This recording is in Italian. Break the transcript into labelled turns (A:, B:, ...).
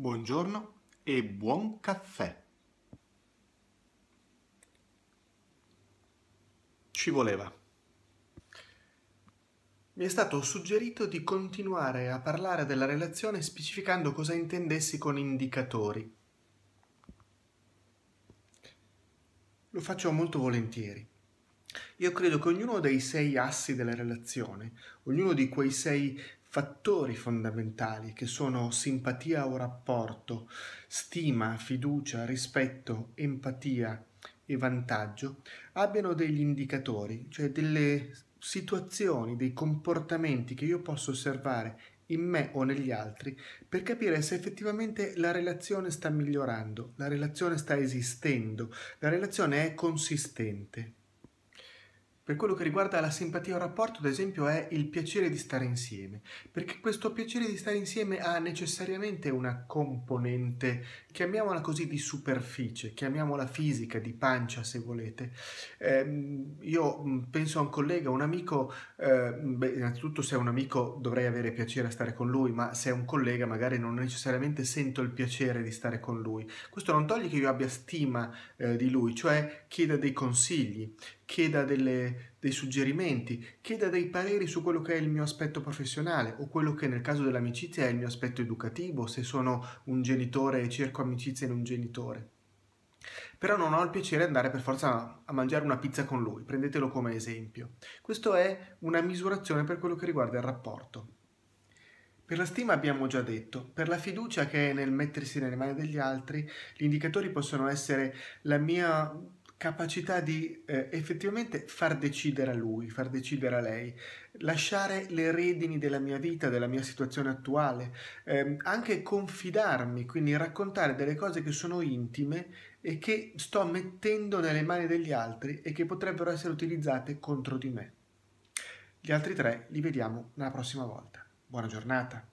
A: Buongiorno e buon caffè. Ci voleva. Mi è stato suggerito di continuare a parlare della relazione specificando cosa intendessi con indicatori. Lo faccio molto volentieri. Io credo che ognuno dei sei assi della relazione, ognuno di quei sei fattori fondamentali che sono simpatia o rapporto, stima, fiducia, rispetto, empatia e vantaggio, abbiano degli indicatori, cioè delle situazioni, dei comportamenti che io posso osservare in me o negli altri per capire se effettivamente la relazione sta migliorando, la relazione sta esistendo, la relazione è consistente. Per quello che riguarda la simpatia o rapporto, ad esempio, è il piacere di stare insieme, perché questo piacere di stare insieme ha necessariamente una componente, chiamiamola così, di superficie, chiamiamola fisica, di pancia se volete. Eh, io penso a un collega, un amico, eh, beh, innanzitutto se è un amico dovrei avere piacere a stare con lui, ma se è un collega magari non necessariamente sento il piacere di stare con lui. Questo non toglie che io abbia stima eh, di lui, cioè chieda dei consigli, chieda delle, dei suggerimenti, chieda dei pareri su quello che è il mio aspetto professionale o quello che nel caso dell'amicizia è il mio aspetto educativo, se sono un genitore e cerco amicizia in un genitore. Però non ho il piacere di andare per forza a mangiare una pizza con lui, prendetelo come esempio. Questo è una misurazione per quello che riguarda il rapporto. Per la stima abbiamo già detto, per la fiducia che è nel mettersi nelle mani degli altri, gli indicatori possono essere la mia capacità di eh, effettivamente far decidere a lui, far decidere a lei, lasciare le redini della mia vita, della mia situazione attuale, ehm, anche confidarmi, quindi raccontare delle cose che sono intime e che sto mettendo nelle mani degli altri e che potrebbero essere utilizzate contro di me. Gli altri tre li vediamo nella prossima volta. Buona giornata!